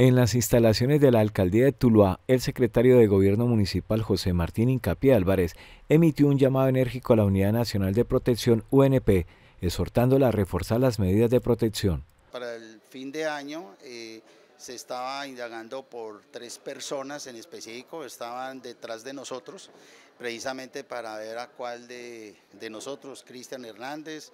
En las instalaciones de la alcaldía de Tuluá, el secretario de Gobierno Municipal José Martín Incapié Álvarez emitió un llamado enérgico a la Unidad Nacional de Protección UNP, exhortándola a reforzar las medidas de protección. Para el fin de año eh, se estaba indagando por tres personas en específico, estaban detrás de nosotros, precisamente para ver a cuál de, nosotros, Cristian Hernández,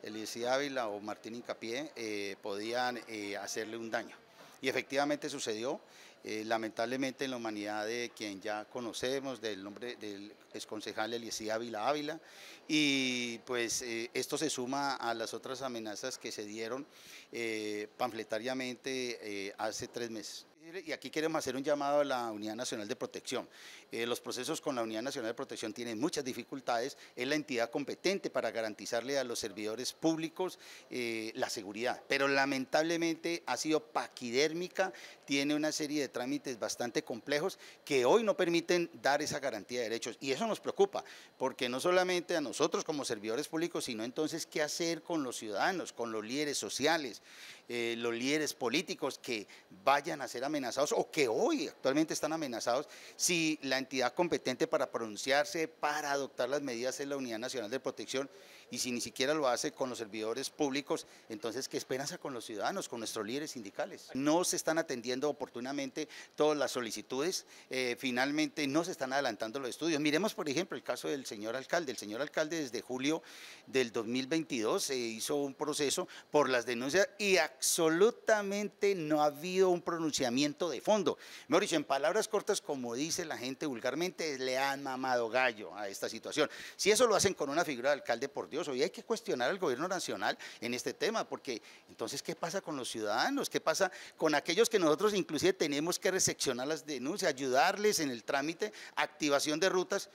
Elise Ávila o Martín Incapié, eh, podían eh, hacerle un daño. Y efectivamente sucedió. Eh, lamentablemente en la humanidad de quien ya conocemos, del nombre del exconcejal Eliecí Ávila Ávila, y pues eh, esto se suma a las otras amenazas que se dieron eh, panfletariamente hace tres meses y aquí queremos hacer un llamado a la Unidad Nacional de Protección. Eh, los procesos con la Unidad Nacional de Protección tienen muchas dificultades, es la entidad competente para garantizarle a los servidores públicos eh, la seguridad, pero lamentablemente ha sido paquidérmica, tiene una serie de trámites bastante complejos que hoy no permiten dar esa garantía de derechos y eso nos preocupa, porque no solamente a nosotros como servidores públicos, sino entonces qué hacer con los ciudadanos, con los líderes sociales, eh, los líderes políticos que vayan a ser amenazados amenazados o que hoy actualmente están amenazados si la entidad competente para pronunciarse, para adoptar las medidas es la Unidad Nacional de Protección y si ni siquiera lo hace con los servidores públicos, entonces qué esperanza con los ciudadanos, con nuestros líderes sindicales. No se están atendiendo oportunamente todas las solicitudes, eh, finalmente no se están adelantando los estudios. Miremos, por ejemplo, el caso del señor alcalde. El señor alcalde desde julio del 2022 se hizo un proceso por las denuncias y absolutamente no ha habido un pronunciamiento de fondo. Mauricio. en palabras cortas, como dice la gente vulgarmente, le han mamado gallo a esta situación. Si eso lo hacen con una figura de alcalde, por Dios, hoy hay que cuestionar al gobierno nacional en este tema, porque entonces, ¿qué pasa con los ciudadanos? ¿Qué pasa con aquellos que nosotros inclusive tenemos que recepcionar las denuncias, ayudarles en el trámite, activación de rutas?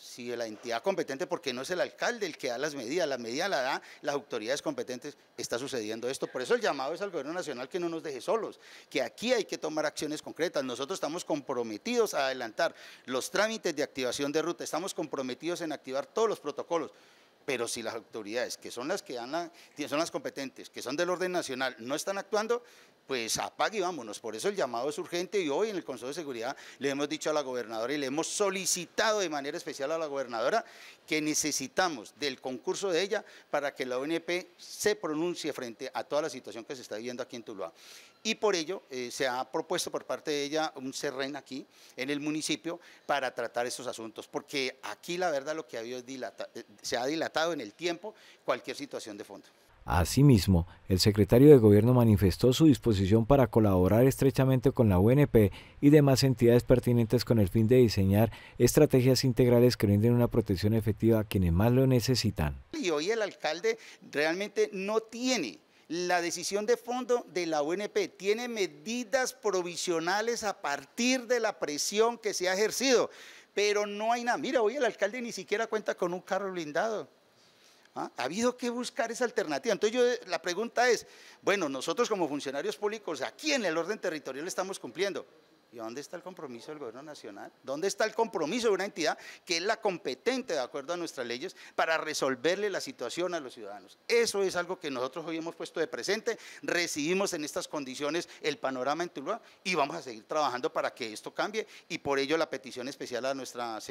si la entidad competente, porque no es el alcalde el que da las medidas, las medida la da las autoridades competentes, está sucediendo esto. Por eso el llamado es al gobierno nacional que no nos deje solos, que aquí hay que tomar acciones concretas. Nosotros estamos comprometidos a adelantar los trámites de activación de ruta, estamos comprometidos en activar todos los protocolos. Pero si las autoridades, que son las que son las competentes, que son del orden nacional, no están actuando, pues apague y vámonos. Por eso el llamado es urgente y hoy en el Consejo de Seguridad le hemos dicho a la gobernadora y le hemos solicitado de manera especial a la gobernadora que necesitamos del concurso de ella para que la ONP se pronuncie frente a toda la situación que se está viviendo aquí en Tuluá y por ello eh, se ha propuesto por parte de ella un CERREN aquí en el municipio para tratar estos asuntos, porque aquí la verdad lo que ha habido es eh, se ha dilatado en el tiempo cualquier situación de fondo. Asimismo, el secretario de Gobierno manifestó su disposición para colaborar estrechamente con la UNP y demás entidades pertinentes con el fin de diseñar estrategias integrales que brinden una protección efectiva a quienes más lo necesitan. Y hoy el alcalde realmente no tiene la decisión de fondo de la UNP tiene medidas provisionales a partir de la presión que se ha ejercido, pero no hay nada. Mira, hoy el alcalde ni siquiera cuenta con un carro blindado. ¿Ah? Ha habido que buscar esa alternativa. Entonces yo, la pregunta es, bueno, nosotros como funcionarios públicos, aquí en el orden territorial estamos cumpliendo. ¿Y dónde está el compromiso del gobierno nacional? ¿Dónde está el compromiso de una entidad que es la competente, de acuerdo a nuestras leyes, para resolverle la situación a los ciudadanos? Eso es algo que nosotros hoy hemos puesto de presente, recibimos en estas condiciones el panorama en Tuluá y vamos a seguir trabajando para que esto cambie y por ello la petición especial a nuestra señora.